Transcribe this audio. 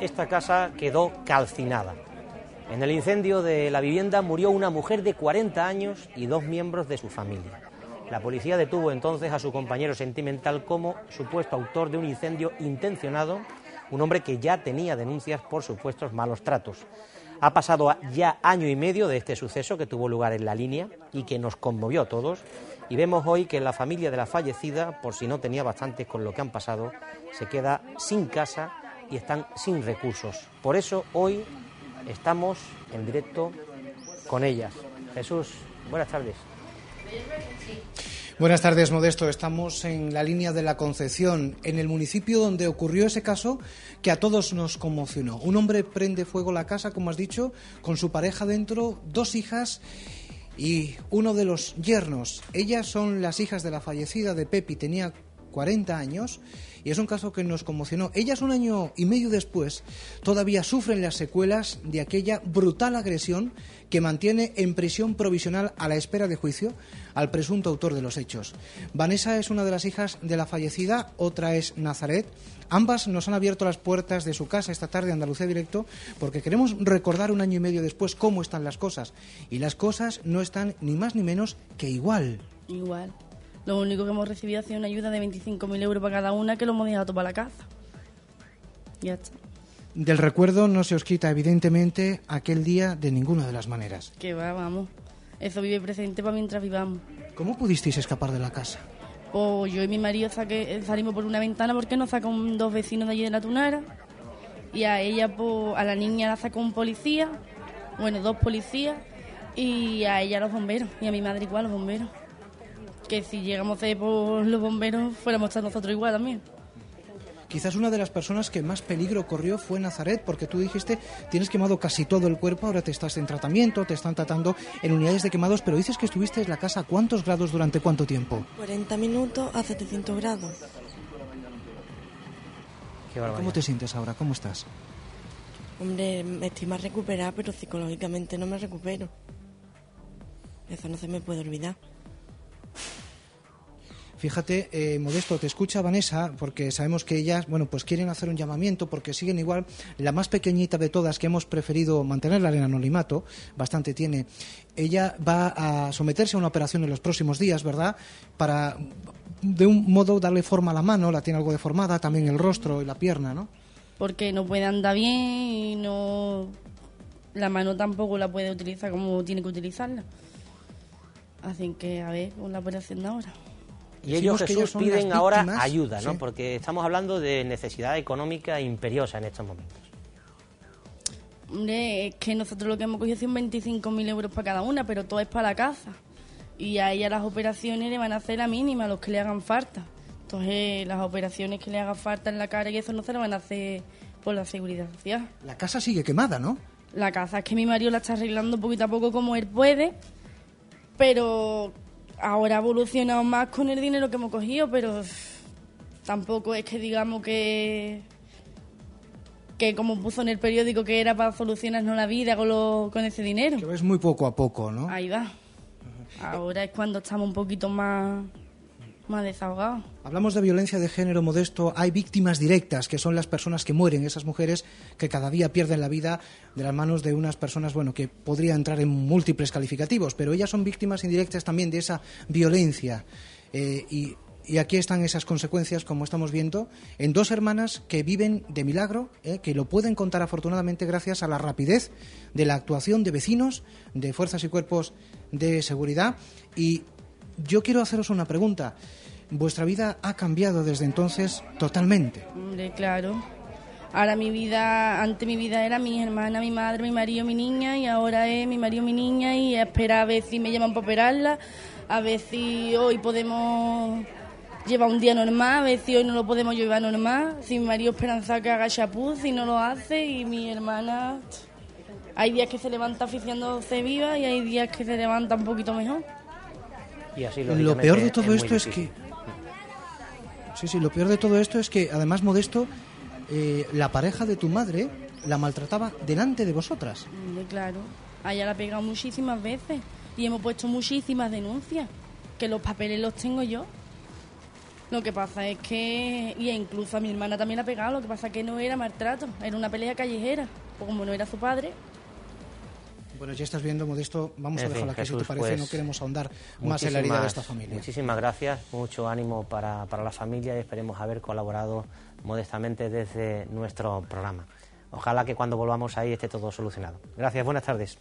Esta casa quedó calcinada. En el incendio de la vivienda murió una mujer de 40 años y dos miembros de su familia. La policía detuvo entonces a su compañero sentimental como supuesto autor de un incendio intencionado, un hombre que ya tenía denuncias por supuestos malos tratos. Ha pasado ya año y medio de este suceso que tuvo lugar en la línea y que nos conmovió a todos. Y vemos hoy que la familia de la fallecida, por si no tenía bastantes con lo que han pasado, se queda sin casa y están sin recursos. Por eso hoy estamos en directo con ellas. Jesús, buenas tardes. Buenas tardes, Modesto. Estamos en la línea de la Concepción, en el municipio donde ocurrió ese caso que a todos nos conmocionó. Un hombre prende fuego la casa, como has dicho, con su pareja dentro, dos hijas y uno de los yernos. Ellas son las hijas de la fallecida de Pepi, tenía 40 años y es un caso que nos conmocionó. Ellas un año y medio después todavía sufren las secuelas de aquella brutal agresión que mantiene en prisión provisional a la espera de juicio al presunto autor de los hechos. Vanessa es una de las hijas de la fallecida, otra es Nazaret. Ambas nos han abierto las puertas de su casa esta tarde, Andalucía Directo, porque queremos recordar un año y medio después cómo están las cosas. Y las cosas no están ni más ni menos que igual. Igual. Lo único que hemos recibido ha sido una ayuda de 25.000 euros para cada una que lo hemos dejado para la casa. Ya está. Del recuerdo no se os quita, evidentemente, aquel día de ninguna de las maneras. Que va, vamos. Eso vive presente para mientras vivamos. ¿Cómo pudisteis escapar de la casa? O pues yo y mi marido eh, salimos por una ventana porque nos sacó dos vecinos de allí de la Tunara. Y a ella, pues, a la niña la sacó un policía, bueno, dos policías, y a ella los bomberos, y a mi madre igual los bomberos que si llegamos por los bomberos fuéramos estar nosotros igual también. Quizás una de las personas que más peligro corrió fue Nazaret, porque tú dijiste, tienes quemado casi todo el cuerpo, ahora te estás en tratamiento, te están tratando en unidades de quemados, pero dices que estuviste en la casa cuántos grados durante cuánto tiempo? 40 minutos a 700 grados. ¿Cómo te sientes ahora? ¿Cómo estás? Hombre, me estoy más recuperada, pero psicológicamente no me recupero. Eso no se me puede olvidar. Fíjate, eh, Modesto, te escucha Vanessa, porque sabemos que ellas, bueno, pues quieren hacer un llamamiento porque siguen igual la más pequeñita de todas que hemos preferido mantenerla en anonimato, bastante tiene. Ella va a someterse a una operación en los próximos días, ¿verdad? Para de un modo darle forma a la mano, la tiene algo deformada, también el rostro y la pierna, ¿no? Porque no puede andar bien y no la mano tampoco la puede utilizar como tiene que utilizarla. Así que a ver, una operación de ahora. Y ellos, Jesús, piden ahora ayuda, ¿no? Porque estamos hablando de necesidad económica imperiosa en estos momentos. Hombre, es que nosotros lo que hemos cogido son 25.000 euros para cada una, pero todo es para la casa. Y a ella las operaciones le van a hacer la mínima, los que le hagan falta. Entonces, las operaciones que le hagan falta en la cara y eso no se lo van a hacer por la seguridad social. La casa sigue quemada, ¿no? La casa es que mi marido la está arreglando poquito a poco como él puede, pero ahora ha evolucionado más con el dinero que hemos cogido, pero tampoco es que digamos que que como puso en el periódico que era para solucionarnos la vida con, con ese dinero. Que ves muy poco a poco, ¿no? Ahí va. Ahora es cuando estamos un poquito más desahogado. Hablamos de violencia de género modesto. Hay víctimas directas, que son las personas que mueren, esas mujeres que cada día pierden la vida de las manos de unas personas, bueno, que podría entrar en múltiples calificativos, pero ellas son víctimas indirectas también de esa violencia. Eh, y, aquí están esas consecuencias, como estamos viendo, en dos hermanas que viven de milagro, eh, que lo pueden contar afortunadamente gracias a la rapidez de la actuación de vecinos, de fuerzas y cuerpos de seguridad. Y yo quiero haceros una pregunta. ¿Vuestra vida ha cambiado desde entonces totalmente? Hombre, claro. Ahora mi vida, antes mi vida era mi hermana, mi madre, mi marido, mi niña, y ahora es mi marido, mi niña, y espera a ver si me llaman para operarla, a ver si hoy podemos llevar un día normal, a ver si hoy no lo podemos llevar normal, si mi marido esperanza que haga chapuz, si no lo hace, y mi hermana... Hay días que se levanta se viva y hay días que se levanta un poquito mejor lo peor de todo esto es que... Sí, sí, lo peor de todo esto es que además Modesto, eh, la pareja de tu madre la maltrataba delante de vosotras. claro, a la ha pegado muchísimas veces y hemos puesto muchísimas denuncias, que los papeles los tengo yo. Lo que pasa es que, y incluso a mi hermana también la ha pegado, lo que pasa es que no era maltrato, era una pelea callejera, como no era su padre, bueno, ya estás viendo, Modesto, vamos a dejarla aquí, si te parece, no pues, queremos ahondar más en la herida de esta familia. Muchísimas gracias, mucho ánimo para, para la familia y esperemos haber colaborado modestamente desde nuestro programa. Ojalá que cuando volvamos ahí esté todo solucionado. Gracias, buenas tardes.